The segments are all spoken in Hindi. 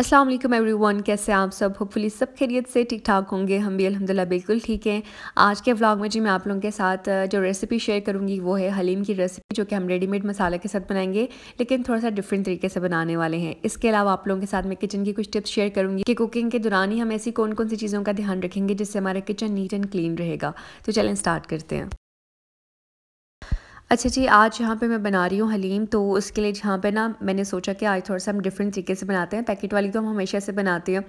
असलम एवरी वन कैसे आप सब होपफुली सब खैरियत से ठीक ठाक होंगे हम भी अलहमदिल्ला बिल्कुल ठीक हैं आज के व्लॉग में जी मैं आप लोगों के साथ जो रेसिपी शेयर करूंगी वो है हलीम की रेसिपी जो कि हम रेडीमेड मसाला के साथ बनाएंगे लेकिन थोड़ा सा डिफरेंट तरीके से बनाने वाले हैं इसके अलावा आप लोगों के साथ मैं किचन की कुछ टिप्स शेयर करूँगी कि कुकिंग के दौरान ही हम ऐसी कौन कौन सी चीज़ों का ध्यान रखेंगे जिससे हमारा किचन नीट एंड क्लीन रहेगा तो चलें स्टार्ट करते हैं अच्छा जी आज यहाँ पे मैं बना रही हूँ हलीम तो उसके लिए जहाँ पे ना मैंने सोचा कि आज थोड़ा सा हम डिफरेंट तरीके से बनाते हैं पैकेट वाली तो हम हमेशा से बनाते हैं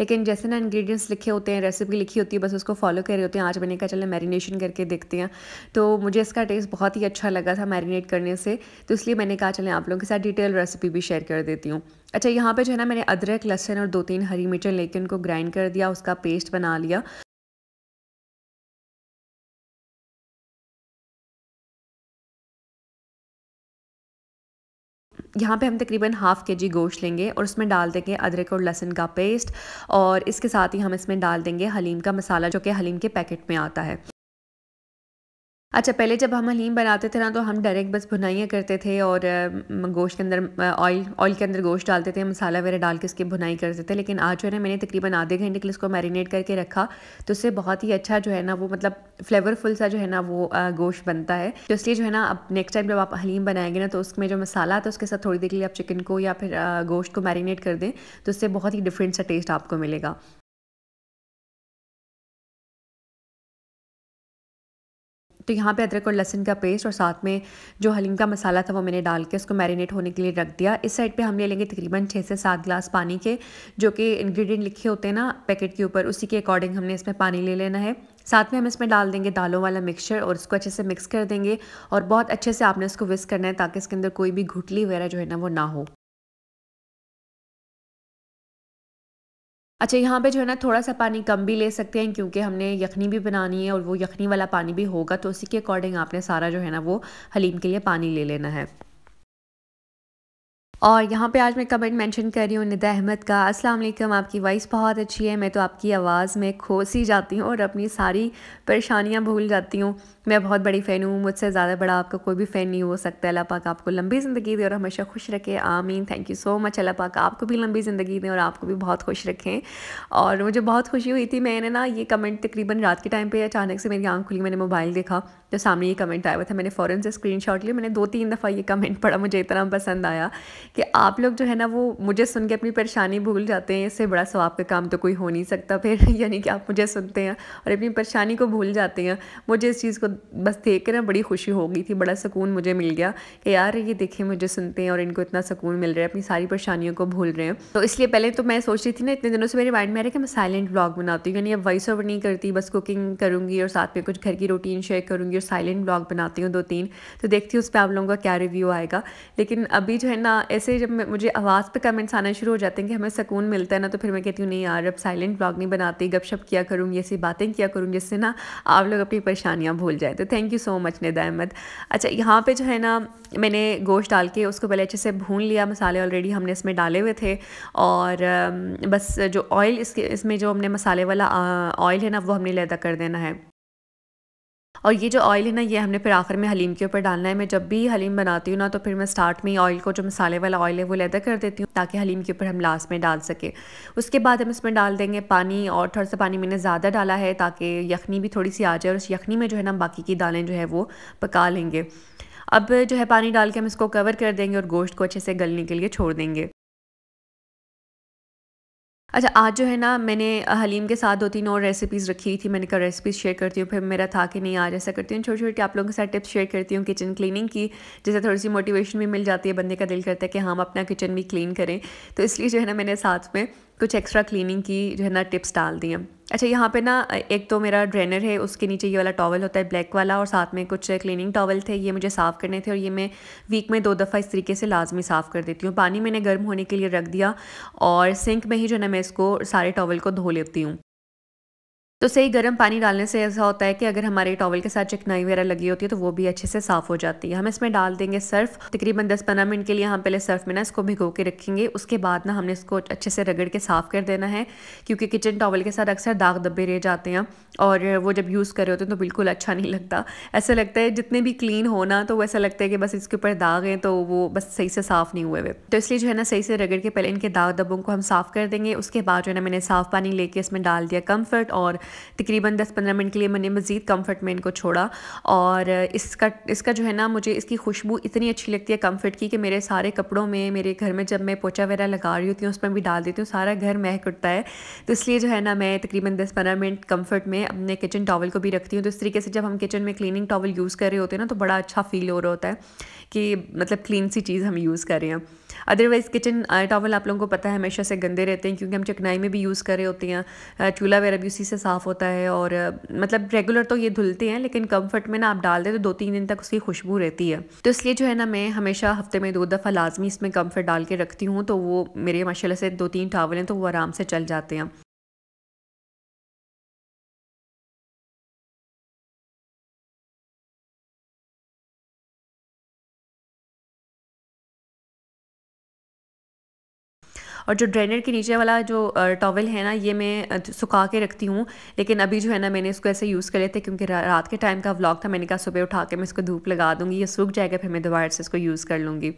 लेकिन जैसे ना इंग्रेडिएंट्स लिखे होते हैं रेसिपी लिखी होती है बस उसको फॉलो कर रहे होते हैं आज मैंने कहा चले मैरिनेशन करके देखते हैं तो मुझे इसका टेस्ट बहुत ही अच्छा लगा था मैरिनेट करने से तो इसलिए मैंने कहा चलें आप लोगों के साथ डिटेल रेसिपी भी शेयर कर देती हूँ अच्छा यहाँ पर जो है ना मैंने अदरक लहसन और दो तीन हरी मिर्चन लेके उनको ग्राइंड कर दिया उसका पेस्ट बना लिया यहाँ पे हम तकरीबन हाफ़ के जी गोश्त लेंगे और उसमें डाल देंगे अदरक और लहसुन का पेस्ट और इसके साथ ही हम इसमें डाल देंगे हलीम का मसाला जो कि हलीम के पैकेट में आता है अच्छा पहले जब हम हलीम बनाते थे ना तो हम डायरेक्ट बस भुनाइयाँ करते थे और गोश्त के अंदर ऑयल ऑयल के अंदर गोश्त डालते थे मसाला वगैरह डाल के उसकी भुनाई करते थे लेकिन आज जो है ना मैंने तकरीबन आधे घंटे के लिए उसको मैरिनेट करके रखा तो उससे बहुत ही अच्छा जो है ना वो मतलब फ्लेवरफुल सा जो है ना वो गोश्त बनता है तो इसलिए जो है ना अब नेक्स्ट टाइम जब आप हलीम बनाएंगे ना तो उसमें जो मसाला था उसके साथ थोड़ी देर के लिए आप चिकन को या फिर गोश्त को मैरिनेट कर दें तो उससे बहुत ही डिफरेंट सा टेस्ट आपको मिलेगा तो यहाँ पे अदरक और लहसुन का पेस्ट और साथ में जो हलीम का मसाला था वो मैंने डाल के उसको मैरिनेट होने के लिए रख दिया इस साइड पे हम ले लेंगे तकरीबन छः से सात गिलास पानी के जो कि इंग्रेडिएंट लिखे होते हैं ना पैकेट के ऊपर उसी के अकॉर्डिंग हमने इसमें पानी ले लेना है साथ में हम इसमें डाल देंगे दालों वाला मिक्सचर और इसको अच्छे से मिक्स कर देंगे और बहुत अच्छे से आपने इसको विस्क करना है ताकि इसके अंदर कोई भी घुटली वगैरह जो है ना वो ना हो अच्छा यहाँ पे जो है ना थोड़ा सा पानी कम भी ले सकते हैं क्योंकि हमने यखनी भी बनानी है और वो यखनी वाला पानी भी होगा तो उसी के अकॉर्डिंग आपने सारा जो है ना वो हलीम के लिए पानी ले लेना है और यहाँ पे आज मैं कमेंट मेंशन कर रही हूँ निदा अहमद का अस्सलाम वालेकुम आपकी वॉइस बहुत अच्छी है मैं तो आपकी आवाज़ में खोस ही जाती हूँ और अपनी सारी परेशानियाँ भूल जाती हूँ मैं बहुत बड़ी फ़ैन हूँ मुझसे ज़्यादा बड़ा आपका कोई भी फ़ैन नहीं हो सकता अल्लाह पाक आपको लंबी ज़िंदगी दे और हमेशा खुश रखे आमीन थैंक यू सो मच अल्लाह पाक आपको भी लंबी ज़िंदगी दें और आपको भी बहुत खुश रखें और मुझे बहुत खुशी हुई थी मैंने ना ये कमेंट तकरीबन रात के टाइम पर अचानक से मेरी आँख खुली मैंने मोबाइल देखा तो सामने ये कमेंट आया हुआ था मैंने फ़ौरन से स्क्रीन शॉट मैंने दो तीन दफ़ा ये कमेंट पढ़ा मुझे इतना पसंद आया कि आप लोग जो है ना वो मुझे सुन के अपनी परेशानी भूल जाते हैं इससे बड़ा सवाब का काम तो कोई हो नहीं सकता फिर यानी कि आप मुझे सुनते हैं और अपनी परेशानी को भूल जाते हैं मुझे इस चीज़ को बस देख कर ना बड़ी खुशी हो गई थी बड़ा सुकून मुझे मिल गया कि यार ये देखें मुझे सुनते हैं और इनको इतना सुकून मिल रहा है अपनी सारी परेशानियों को भूल रहे हैं तो इसलिए पहले तो मैं सोच रही थी ना इतने दिनों से मेरे माइंड में आ रहा है कि मैं साइलेंट ब्लॉग बनाती हूँ यानी अब वॉइस ओवर नहीं करती बस कुकिंग करूँगी और साथ में कुछ घर की रूटीन शेयर करूँगी और साइलेंट ब्लॉग बनाती हूँ दो तीन तो देखती हूँ उस पर आप लोगों का क्या रिव्यू आएगा लेकिन अभी जो है ना ऐसे जब मुझे आवाज़ पर कमेंट्स आना शुरू हो जाते हैं कि हमें सुकून मिलता है ना तो फिर मैं कहती हूँ नहीं यार अब साइलेंट ब्लॉग नहीं बनाती गपशप किया करूँगी ऐसी बातें किया करूँगी जिससे ना आप लोग अपनी परेशानियाँ भूल जाए तो thank you so much Nida Ahmad अच्छा यहाँ पे जो है ना मैंने गोश्त डाल के उसको पहले अच्छे से भून लिया मसाले ऑलरेडी हमने इसमें डाले हुए थे और बस जो ऑयल इसके इसमें जो हमने मसाले वाला ऑयल है ना वो हमने लैदा कर देना है और ये जो ऑयल है ना ये हमने फिर आखिर में हलीम के ऊपर डालना है मैं जब भी हलीम बनाती हूँ ना तो फिर मैं स्टार्ट में ऑयल को जो मसाले वाला ऑयल है वो लैदा कर देती हूँ ताकि हलीम के ऊपर हम लास्ट में डाल सके उसके बाद हम इसमें डाल देंगे पानी और थोड़ा सा पानी मैंने ज़्यादा डाला है ताकि यखनी भी थोड़ी सी आ जाए और उस यखनी में जो है ना बाकी की दालें जो है वो पका लेंगे अब जो है पानी डाल के हम इसको कवर कर देंगे और गोश्त को अच्छे से गलने के लिए छोड़ देंगे अच्छा आज जो है ना मैंने हलीम के साथ दो तीन और रेसिपीज़ रखी थी मैंने कहा रेसिपीज़ शेयर करती हूँ फिर मेरा था कि नहीं आज ऐसा करती हूँ छोटी छोटी आप लोगों के साथ टिप्स शेयर करती हूँ किचन क्लीनिंग की जिससे थोड़ी सी मोटिवेशन भी मिल जाती है बंदे का दिल करता है कि हम अपना किचन भी क्लीन करें तो इसलिए जो है ना मैंने साथ में कुछ एक्स्ट्रा क्लीनिंग की जो है ना टिप्स डाल दी हैं अच्छा यहाँ पे ना एक तो मेरा ड्रेनर है उसके नीचे ये वाला टॉवल होता है ब्लैक वाला और साथ में कुछ क्लीनिंग टॉवल थे ये मुझे साफ़ करने थे और ये मैं वीक में दो दफ़ा इस तरीके से लाजमी साफ़ कर देती हूँ पानी मैंने गर्म होने के लिए रख दिया और सिंक में ही जो है ना मैं इसको सारे टॉवल को धो लेती हूँ तो सही गर्म पानी डालने से ऐसा होता है कि अगर हमारे टॉवल के साथ चिकनाई वगैरह लगी होती है तो वो भी अच्छे से साफ हो जाती है हम इसमें डाल देंगे सर्फ तकरीबन दस पंद्रह मिनट के लिए हम पहले सर्फ में ना इसको भिगो के रखेंगे उसके बाद ना हमने इसको अच्छे से रगड़ के साफ कर देना है क्योंकि किचन टॉवल के साथ अक्सर दाग धब्बे रह जाते हैं और वो जब यूज़ कर रहे होते हैं तो बिल्कुल अच्छा नहीं लगता ऐसा लगता है जितने भी क्लीन हो ना तो वैसा लगता है कि बस इसके ऊपर दाग हैं तो वो बस सही से साफ़ नहीं हुए हुए तो इसलिए जो है ना सही से रगड़ के पहले इनके दाग धब्बों को हम साफ़ कर देंगे उसके बाद जो है ना मैंने साफ़ पानी लेके इसमें डाल दिया कम्फर्ट और तकरीबन 10-15 मिनट के लिए मैंने मज़ीद कम्फर्ट में इनको छोड़ा और इसका इसका जो है ना मुझे इसकी खुशबू इतनी अच्छी लगती है कम्फर्ट की कि मेरे सारे कपड़ों में मेरे घर में जब मैं पोचा वगैरह लगा रही होती हूँ उस पर भी डाल देती हूँ सारा घर महक उठता है तो इसलिए जो है ना मैं तकरीबन दस पंद्रह मिनट कम्फर्ट में अपने किचन टॉवल को भी रखती हूँ तो इस तरीके से जब हम किचन में क्लिनिंग टॉवल यूज़ कर रहे होते हैं ना तो बड़ा अच्छा फील हो रहा होता है कि मतलब क्लीन सी चीज़ हम यूज़ कर रहे हैं अदरवाइज़ किचन टॉवल आप लोगों को पता है हमेशा से गंदे रहते हैं क्योंकि हम चकनाई में भी यूज़ कर रहे होते हैं uh, चूल्हा वगैरह भी उसी से साफ़ होता है और uh, मतलब रेगुलर तो ये धुलते हैं लेकिन कम्फर्ट में ना आप डाल दें तो दो तीन दिन तक उसकी खुशबू रहती है तो इसलिए जो है ना मैं हमेशा हफ्ते में दो दफ़ा लाजमी इसमें कम्फर्ट डाल के रखती हूँ तो वो मेरे माशाला से दो तीन टावल हैं तो वो आराम से चल जाते हैं और जो ड्रेनर के नीचे वाला जो टॉवल है ना ये मैं सुखा के रखती हूँ लेकिन अभी जो है ना मैंने इसको ऐसे यूज़ कर लिया था क्योंकि रात के टाइम का व्लॉग था मैंने कहा सुबह उठा के मैं इसको धूप लगा दूँगी ये सूख जाएगा फिर मैं दोबारा से इसको यूज़ कर लूँगी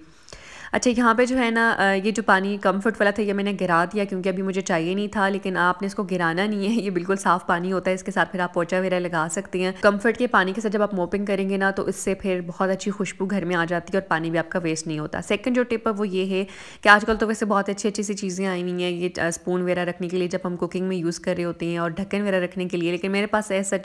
अच्छा यहाँ पे जो है ना ये जो पानी कम्फर्ट वाला था ये मैंने गिरा दिया क्योंकि अभी मुझे चाहिए नहीं था लेकिन आपने इसको गिराना नहीं है ये बिल्कुल साफ़ पानी होता है इसके साथ फिर आप पोचा वगैरह लगा सकती हैं कम्फर्ट के पानी के साथ जब आप मोपिंग करेंगे ना तो इससे फिर बहुत अच्छी खुशबू घर में आ जाती है और पानी भी आपका वेस्ट नहीं होता सेकेंड जो टिप है वो ये है कि आजकल तो वैसे बहुत अच्छी अच्छी सी चीज़ें आई हुई हैं ये स्पून वगैरह रखने के लिए जब हम कुकिंग में यूज़ कर रहे होते हैं और ढक्कन वगैरह रखने के लिए लेकिन मेरे पास ऐसा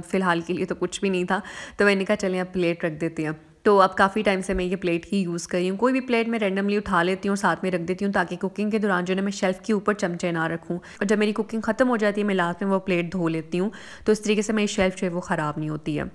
फ़िलहाल के लिए तो कुछ भी नहीं था तो मैंने कहा चलें आप प्लेट रख देते हैं तो अब काफ़ी टाइम से मैं ये प्लेट ही यूज़ कर रही हूँ कोई भी प्लेट मैं रैंडमली उठा लेती हूँ साथ में रख देती हूँ ताकि कुकिंग के दौरान जो है मैं शेल्फ़ के ऊपर चमचे ना रखूँ और जब मेरी कुकिंग ख़त्म हो जाती है मैं लास्ट में वो प्लेट धो लेती हूँ तो इस तरीके से मेरी शेल्फ़ जो है वो ख़राब नहीं होती है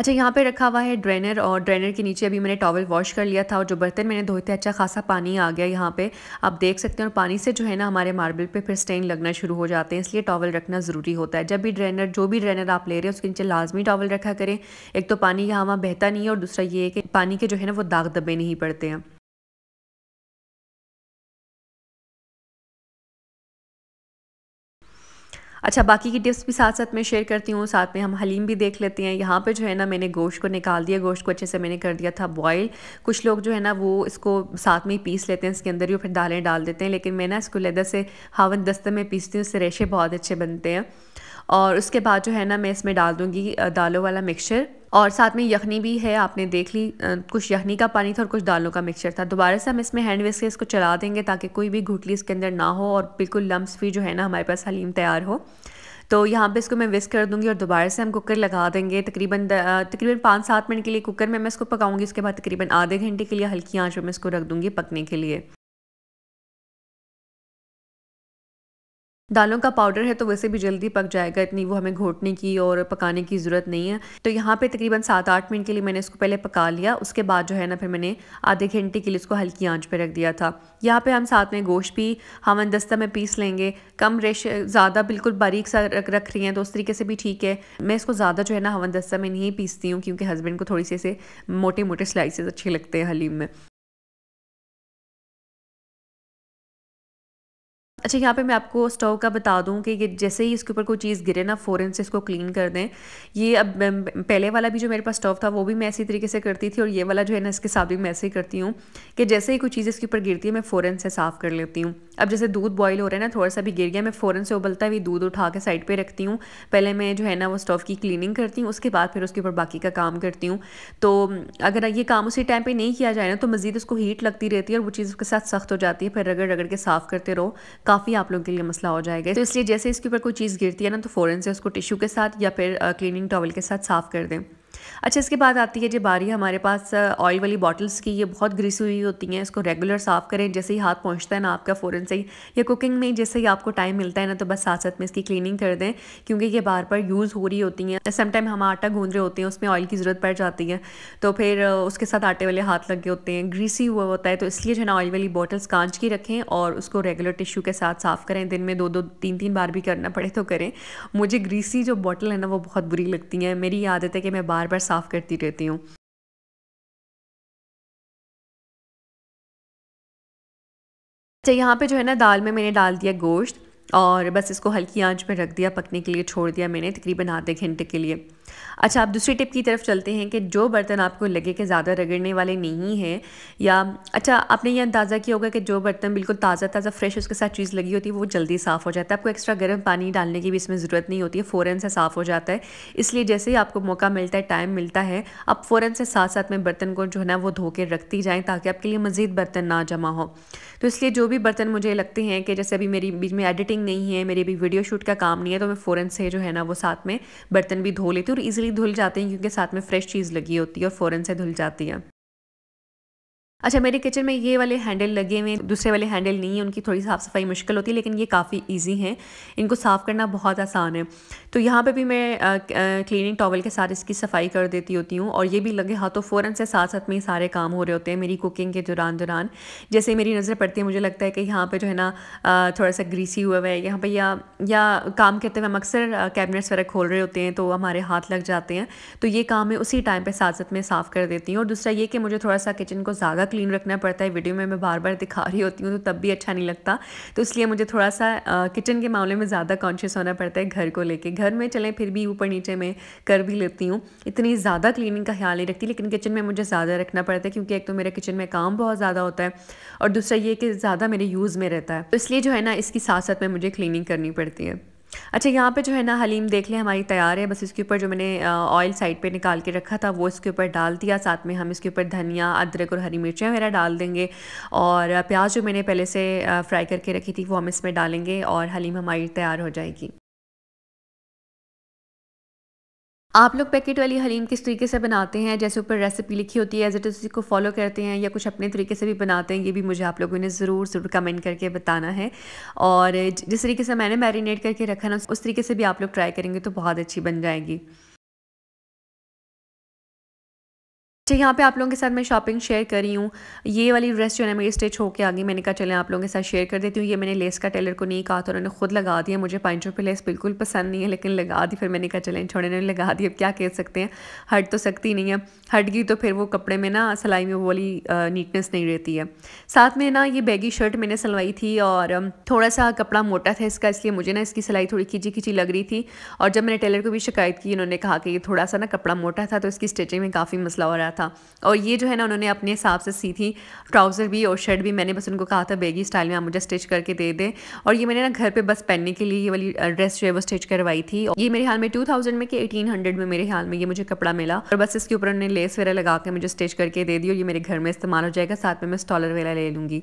अच्छा यहाँ पे रखा हुआ है ड्रेनर और ड्रेनर के नीचे अभी मैंने टॉवल वॉश कर लिया था और जो बर्तन मैंने धोए थे अच्छा खासा पानी आ गया यहाँ पे आप देख सकते हैं और पानी से जो है ना हमारे मार्बल पे फिर स्टेन लगना शुरू हो जाते हैं इसलिए टॉवल रखना ज़रूरी होता है जब भी ड्रेनर जो भी ड्रेनर आप ले रहे हैं उसके नीचे लाजमी टॉवल रखा करें एक तो पानी यहाँ वहाँ बहता नहीं है और दूसरा ये है कि पानी के जो है ना वो दाग दबे नहीं पड़ते हैं अच्छा बाकी की टिप्स भी साथ साथ में शेयर करती हूँ साथ में हम हलीम भी देख लेते हैं यहाँ पे जो है ना मैंने गोश्त को निकाल दिया गोश्त को अच्छे से मैंने कर दिया था बॉयल कुछ लोग जो है ना वो इसको साथ में ही पीस लेते हैं इसके अंदर ही फिर दालें डाल देते हैं लेकिन मैं ना इसको लेदर से हावन दस्ते में पीसती हूँ इससे रेशे बहुत अच्छे बनते हैं और उसके बाद जो है ना मैं इसमें डाल दूँगी दालों वाला मिक्सचर और साथ में यखनी भी है आपने देख ली कुछ यखनी का पानी था और कुछ दालों का मिक्सचर था दोबारा से हम इसमें हैंड वेस्ट इसको चला देंगे ताकि कोई भी घुटली इसके अंदर ना हो और बिल्कुल लम्स भी जो है ना हमारे पास हलीम तैयार हो तो यहाँ पे इसको मैं विस्क कर दूँगी और दोबारा से हम कुकर लगा देंगे तकरीबन तकरीबन पाँच सात मिनट के लिए कुकर में मैं इसको पकाऊंगी उसके बाद तकरीबन आधे घंटे के लिए हल्की आंच में मैं इसको रख दूँगी पकने के लिए दालों का पाउडर है तो वैसे भी जल्दी पक जाएगा इतनी वो हमें घोटने की और पकाने की ज़रूरत नहीं है तो यहाँ पे तकरीबन सात आठ मिनट के लिए मैंने इसको पहले पका लिया उसके बाद जो है ना फिर मैंने आधे घंटे के लिए इसको हल्की आंच पे रख दिया था यहाँ पे हम साथ में गोश्त भी हम दस्ता में पीस लेंगे कम रेश ज़्यादा बिल्कुल बारीक सा रख रख रही हैं तो उस तरीके से भी ठीक है मैं इसको ज़्यादा जो है ना हवन दस्ता में नहीं पीसती हूँ क्योंकि हस्बैंड को थोड़ी सी ऐसे मोटे मोटे स्लाइसेस अच्छे लगते हैं हलीम में अच्छा यहाँ पे मैं आपको स्टोव का बता दूँ कि ये जैसे ही इसके ऊपर कोई चीज़ गिरे ना फ़ौरन से इसको क्लीन कर दें ये अब पहले वाला भी जो मेरे पास स्टोव था वो भी मैं इसी तरीके से करती थी और ये वाला जो है ना इसके साथ भी मैं ऐसे ही करती हूँ कि जैसे ही कोई चीज़ इसके ऊपर गिरती है मैं फ़ौरन से साफ़ कर लेती हूँ अब जैसे दूध बॉयल हो रहा है ना थोड़ा सा भी गिर गया मैं फ़ौरन से उबलता हुई दूध उठा के साइड पर रखती हूँ पहले मैं जो है ना वो स्टोव की क्लीनिंग करती हूँ उसके बाद फिर उसके ऊपर बाकी का काम करती हूँ तो अगर ये काम उसी टाइम पर नहीं किया जाए ना तो मज़ीद उसको हीट लगती रहती है और वो चीज़ उसके साथ सख्त हो जाती है फिर रगड़ रगड़ के साफ़ करते रहो काफ़ी आप लोगों के लिए मसला हो जाएगा तो इसलिए जैसे इसके ऊपर कोई चीज़ गिरती है ना तो फ़ौरन से उसको टिशू के साथ या फिर क्लिनिंग टॉवल के साथ साफ़ कर दें अच्छा इसके बाद आती है जो बारी हमारे पास ऑयल वाली बॉटल्स की ये बहुत ग्रीसी हुई होती हैं इसको रेगुलर साफ़ करें जैसे ही हाथ पहुँचता है ना आपका फ़ौरन से ही या कुकिंग में जैसे ही आपको टाइम मिलता है ना तो बस साथ साथ में इसकी क्लीनिंग कर दें क्योंकि ये बार बार यूज़ हो रही होती हैं समटाइम हम आटा गूंद रहे होते हैं उसमें ऑयल की ज़रूरत पड़ जाती है तो फिर उसके साथ आटे वाले हाथ लगे होते हैं ग्रीसी हुआ होता है तो इसलिए जो है ना ऑयल वाली बॉटल्स कांच की रखें और उसको रेगुलर टिश्यू के साथ साफ़ करें दिन में दो दो तीन तीन बार भी करना पड़े तो करें मुझे ग्रीसी जो बॉटल है ना वो बहुत बुरी लगती है मेरी आदत है कि मैं बार बार साफ़ करती रहती हूँ अच्छा यहाँ पे जो है ना दाल में मैंने डाल दिया गोश्त और बस इसको हल्की आंच पे रख दिया पकने के लिए छोड़ दिया मैंने तकरीबन आधे घंटे के लिए अच्छा आप दूसरी टिप की तरफ चलते हैं कि जो बर्तन आपको लगे कि ज़्यादा रगड़ने वाले नहीं हैं या अच्छा आपने ये अंदाज़ा किया होगा कि जो बर्तन बिल्कुल ताज़ा ताज़ा फ्रेश उसके साथ चीज़ लगी होती है वो जल्दी साफ़ हो जाता है आपको एक्स्ट्रा गर्म पानी डालने की भी इसमें ज़रूरत नहीं होती है फ़ौरन से साफ़ हो जाता है इसलिए जैसे ही आपको मौका मिलता है टाइम मिलता है आप फ़ौरन से साथ साथ में बर्तन को जो है ना वो धो के रखती जाएँ ताकि आपके लिए मज़ीद बर्तन ना जमा हो तो इसलिए जो भी बर्तन मुझे लगते हैं कि जैसे अभी मेरी बीच में एडिटिंग नहीं है मेरी अभी वीडियो शूट का काम नहीं है तो मैं फ़ौरन से जो है ना वो साथ में बर्तन भी धो लेती हूँ और इजीली धुल जाते हैं क्योंकि साथ में फ्रेश चीज़ लगी होती है और फ़ौरन से धुल जाती है अच्छा मेरे किचन में ये वाले हैंडल लगे हुए हैं दूसरे वाले हैंडल नहीं है उनकी थोड़ी साफ़ सफाई मुश्किल होती है लेकिन ये काफ़ी ईजी हैं इनको साफ़ करना बहुत आसान है तो यहाँ पे भी मैं क्लीनिंग टॉवल के साथ इसकी सफाई कर देती होती हूँ और ये भी लगे हाथों फ़ौरन से साथ साथ में ही सारे काम हो रहे होते हैं मेरी कुकिंग के दौरान दौरान जैसे मेरी नज़र पड़ती है मुझे लगता है कि यहाँ पर जो है ना थोड़ा सा ग्रीसी हुआ हुआ है यहाँ पर या या काम करते हुए हम अक्सर कैबिनेट्स वगैरह खोल रहे होते हैं तो हमारे हाथ लग जाते हैं तो ये काम मैं उसी टाइम पर साथ साथ में साफ़ कर देती हूँ और दूसरा ये कि मुझे थोड़ा सा किचन को ज़्यादा क्लीन रखना पड़ता है वीडियो में मैं बार बार दिखा रही होती हूँ तो तब भी अच्छा नहीं लगता तो इसलिए मुझे थोड़ा सा किचन के मामले में ज़्यादा कॉन्शियस होना पड़ता है घर को लेके घर में चलें फिर भी ऊपर नीचे में कर भी लेती हूँ इतनी ज़्यादा क्लीनिंग का ख्याल नहीं रखती लेकिन किचन में मुझे ज़्यादा रखना पड़ता है क्योंकि एक तो मेरे किचन में काम बहुत ज़्यादा होता है और दूसरा ये कि ज़्यादा मेरे यूज़ में रहता है तो इसलिए जो है ना इसकी साथ साथ में मुझे क्लीनिंग करनी पड़ती है अच्छा यहाँ पे जो है ना हलीम देख लें हमारी तैयार है बस इसके ऊपर जो मैंने ऑयल साइड पे निकाल के रखा था वो इसके ऊपर डाल दिया साथ में हम इसके ऊपर धनिया अदरक और हरी मिर्चें वगैरह डाल देंगे और प्याज जो मैंने पहले से फ्राई करके रखी थी वो हम इसमें डालेंगे और हलीम हमारी तैयार हो जाएगी आप लोग पैकेट वाली हलीम किस तरीके से बनाते हैं जैसे ऊपर रेसिपी लिखी होती है एज इट इज़ उसी को फॉलो करते हैं या कुछ अपने तरीके से भी बनाते हैं ये भी मुझे आप लोगों ने ज़रूर ज़रूर कमेंट करके बताना है और जिस तरीके से मैंने मैरिनेट करके रखा ना उस तरीके से भी आप लोग ट्राई करेंगे तो बहुत अच्छी बन जाएगी तो यहाँ पे आप लोगों के साथ मैं शॉपिंग शेयर करी हूँ ये वाली ड्रेस जो है मेरी स्टिच होकर आ गई मैंने कहा चलें आप लोगों के साथ शेयर कर देती हूँ ये मैंने लेस का टेलर को नहीं कहा तो उन्होंने खुद लगा दिया मुझे पाँच रुपये लेस बिल्कुल पसंद नहीं है लेकिन लगा दी फिर मैंने कहा चलें छोड़े ने लगा दी अब क्या कह सकते हैं हट तो सकती नहीं है हट गई तो फिर वो कपड़े में ना सिलाई में वो वाली नीटनेस नहीं रहती है साथ में ना ये बैगी शर्ट मैंने सिलवाई थी और थोड़ा सा कपड़ा मोटा था इसका इसलिए मुझे ना इसकी सिलाई थोड़ी खींची खींची लग रही थी और जब मैंने टेलर को भी शिकायत की उन्होंने कहा कि ये थोड़ा सा ना कपड़ा मोटा था तो इसकी स्टिचिंग में काफ़ी मसला हो रहा था था और ये जो है ना उन्होंने अपने हिसाब से सी थी ट्राउज़र भी और शर्ट भी मैंने बस उनको कहा था बेगी स्टाइल में आप मुझे स्टिच करके दे दें और ये मैंने ना घर पर बस पहनने के लिए ये वाली ड्रेस जो है वो स्टिच करवाई थी ये मेरे हाल में टू थाउजेंड में कि एटीन हंड्रेड में मेरे हाल में ये मुझे कपड़ा मिला और बस इसके ऊपर उन्होंने लेस वगैरह लगा के मुझे स्टिच करके दे दी और ये मेरे घर में इस्तेमाल हो जाएगा साथ में मैं स्टॉलर वगैरह ले लूँगी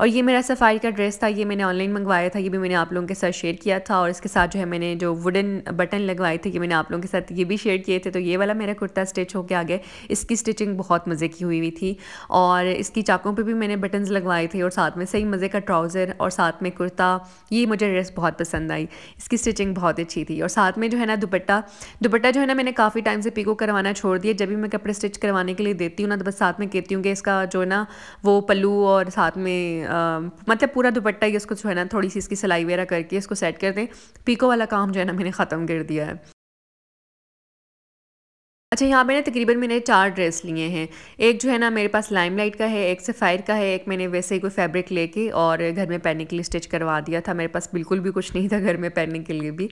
और ये मेरा सफाई का ड्रेस था ये मैंने ऑनलाइन मंगवाया था ये भी मैंने आप लोगों के साथ शेयर किया था और इसके साथ जो है मैंने जो वुडन बटन लगवाए थे ये मैंने आप लोगों के साथ ये भी शेयर किए थे तो ये वाला मेरा कुर्ता स्टिच होकर आ गया इसकी स्टिचिंग बहुत मज़े की हुई हुई थी और इसकी चाकों पर भी मैंने बटन लगवाए थे और साथ में सही मज़े का ट्राउज़र और साथ में कुर्ता ये मुझे ड्रेस बहुत पसंद आई इसकी स्टिचिंग बहुत अच्छी थी और साथ में जो है ना दुपट्टा दुपट्टा जो है ना मैंने काफ़ी टाइम से पीको करवाना छोड़ दिया जब भी मैं कपड़े स्टिच करवाने के लिए देती हूँ ना तो बस साथ में कहती हूँ कि इसका जो है ना वो पल्लू और साथ में मतलब पूरा दुपट्टा ही उसको जो है ना थोड़ी सी इसकी सिलाई वगैरह करके इसको सेट कर दें पीको वाला काम जो है ना मैंने ख़त्म कर दिया है अच्छा यहाँ मैंने तकरीबन मैंने चार ड्रेस लिए हैं एक जो है ना मेरे पास लाइम लाइट का है एक सफ़ायर का है एक मैंने वैसे ही कोई फैब्रिक लेके और घर में पहनने के लिए स्टिच करवा दिया था मेरे पास बिल्कुल भी कुछ नहीं था घर में पहनने के लिए भी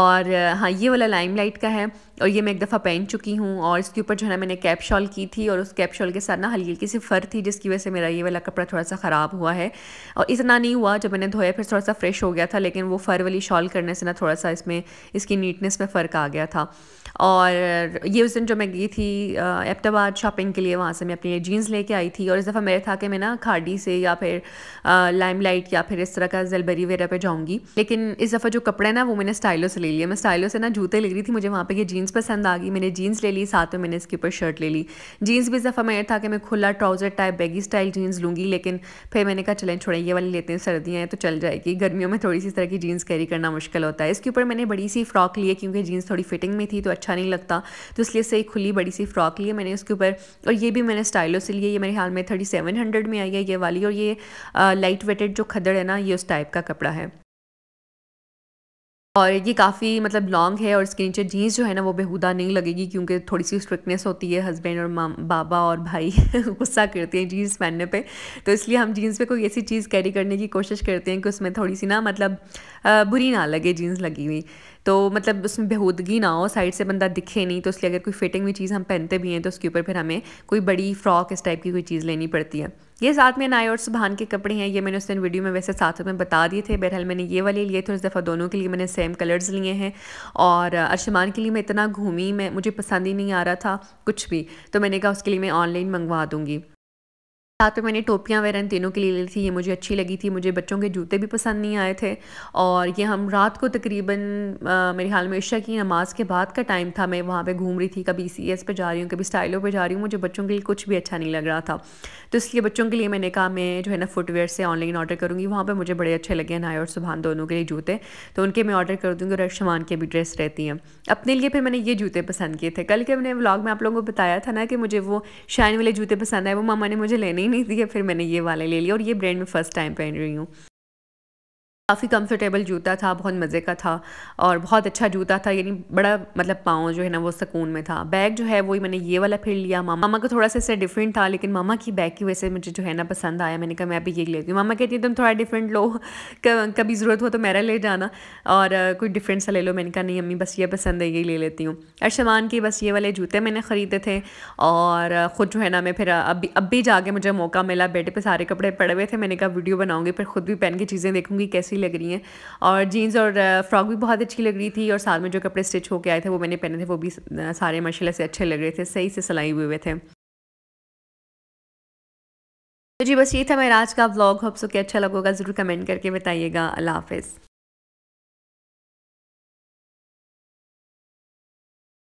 और हाँ ये वाला लाइम लाइट का है और ये मैं एक दफ़ा पहन चुकी हूँ और इसके ऊपर जो है ना मैंने कैप शॉल की थी और उस कैप शॉल के साथ ना हल्की हल्की सी फ़र थी जिसकी वजह से मेरा ये वाला कपड़ा थोड़ा सा ख़राब हुआ है और इतना नहीं हुआ जब मैंने धोया फिर थोड़ा सा फ्रेश हो गया था लेकिन वो फ़र वाली शॉल करने से ना थोड़ा सा इसमें इसकी नीटनेस में फ़र्क आ गया था और ये उस दिन जो मैं गई थी एबटाबाद शॉपिंग के लिए वहाँ से मैं अपनी जीन्स लेके आई थी और इस दफ़ा मेरे था कि मैं ना खाड़ी से या फिर लाइट या फिर इस तरह का जलबरी वगैरह पे जाऊँगी लेकिन इस दफ़ा जो कपड़े ना वो मैंने स्टाइलों से ले लिए मैं स्टाइलों से ना जूते ले रही थी मुझे वहाँ पर ये जीन्स पसंद आ गई मैंने जीन्स ले ली साथ में मैंने इसके ऊपर शर्ट ले ली जीन्स भी इस दफ़ा मेरा था कि मैं खुला trouser type baggy style jeans लूँगी लेकिन फिर मैंने कहा चलें छोड़ें ये वाली लेते हैं सर्दियाँ तो चल जाएगी गर्मियों में थोड़ी सी इस तरह की जीन्स कैरी करना मुश्किल होता है इसके ऊपर मैंने बड़ी सी फ्रॉक ली है क्योंकि जीन्स थोड़ी फिटिंग में थी तो अच्छा नहीं लगता तो इसलिए से एक खुली बड़ी सी फ्रॉक ली है मैंने उसके ऊपर और ये भी मैंने स्टाइलो से लिए ये मेरे ख्याल में थर्टी सेवन हंड्रेड में आई है ये वाली और ये लाइट वेटेड जो खदड़ है ना ये उस टाइप का कपड़ा है और ये काफ़ी मतलब लॉन्ग है और इसके नीचे जीन्स जो है ना वो बेहुदा नहीं लगेगी क्योंकि थोड़ी सी स्ट्रिकनेस होती है हस्बैंड और माम बाबा और भाई गुस्सा करते हैं जीन्स पहनने पे तो इसलिए हम जीन्स पे कोई ऐसी चीज़ कैरी करने की कोशिश करते हैं कि उसमें थोड़ी सी ना मतलब बुरी ना लगे जीन्स लगी हुई तो मतलब उसमें बेहूदगी ना हो साइड से बंदा दिखे नहीं तो इसलिए अगर कोई फिटिंग हुई चीज़ हम पहनते भी हैं तो उसके ऊपर फिर हमें कोई बड़ी फ्रॉक इस टाइप की कोई चीज़ लेनी पड़ती है ये साथ में नाई और सुबहान के कपड़े हैं ये मैंने उस दिन वीडियो में वैसे साथ में बता दिए थे बहरहाल मैंने ये वाले लिए थे उस दफ़ा दोनों के लिए मैंने सेम कलर्स लिए हैं और अरशमान के लिए मैं इतना घूमी मैं मुझे पसंद ही नहीं आ रहा था कुछ भी तो मैंने कहा उसके लिए मैं ऑनलाइन मंगवा दूँगी साथ में मैंने टोपियाँ वगैरह तीनों के लिए ली थी ये मुझे अच्छी लगी थी मुझे बच्चों के जूते भी पसंद नहीं आए थे और ये हम रात को तकरीबन मेरे ख्याल में ईशा की नमाज़ के बाद का टाइम था मैं वहाँ पे घूम रही थी कभी सी एस पे जा रही हूँ कभी स्टाइलों पे जा रही हूँ मुझे बच्चों के लिए कुछ भी अच्छा नहीं लग रहा था तो इसलिए बच्चों के लिए मैंने कहा मैं जो है ना फुटवेयर से ऑनलाइन ऑर्डर करूँगी वहाँ पर मुझे बड़े अच्छे लगे नाय और सुबहान दोनों के लिए जूते तो उनके मैं ऑर्डर कर दूँगी और शमान के भी ड्रेस रहती हैं अपने लिए फिर मैंने ये जूते पसंद किए थे कल के मैंने व्लाग में आप लोगों को बताया था ना कि मुझे वो शाइन वाले जूते पसंद आए वो मामा ने मुझे लेने ही नहीं थी फिर मैंने ये वाले ले लिया और ये ब्रांड मैं फ़र्स्ट टाइम पहन रही हूँ काफ़ी कंफर्टेबल जूता था बहुत मज़े का था और बहुत अच्छा जूता था यानी बड़ा मतलब पाँव जो है ना वो सुकून में था बैग जो है वही मैंने ये वाला फिर लिया मामा मामा का थोड़ा सा इससे डिफरेंट था लेकिन मामा की बैग की वजह से मुझे जो है ना पसंद आया मैंने कहा मैं अभी ये लेती हूँ मामा कहती है तुम थोड़ा डिफरेंट लो कभी ज़रूरत हो तो मेरा ले जाना और कोई डिफरेंट सा ले लो मैंने कहा नहीं अम्मी बस ये पसंद है ये ले लेती हूँ अरशमान के बस ये वाले जूते मैंने ख़रीदे थे और ख़ुद जो है ना मैं फिर अभी अब भी जाके मुझे मौका मिला बेटे पे सारे कपड़े पड़े हुए थे मैंने कहा वीडियो बनाऊँगी फिर खुद भी पहन के चीज़ें देखूँगी कैसी लग रही हैं और जीन्स और फ्रॉक भी बहुत अच्छी लग रही थी और साथ में जो कपड़े स्टिच होके आए थे वो मैंने पहने थे वो भी सारे माशाल्लाह से अच्छे लग रहे थे सही से सिलाई हुए हुए थे तो जी बस ये था मेरा आज का व्लॉग होप सो अच्छा लगेगा ज़रूर कमेंट करके बताइएगा अल्लाह हाफिज़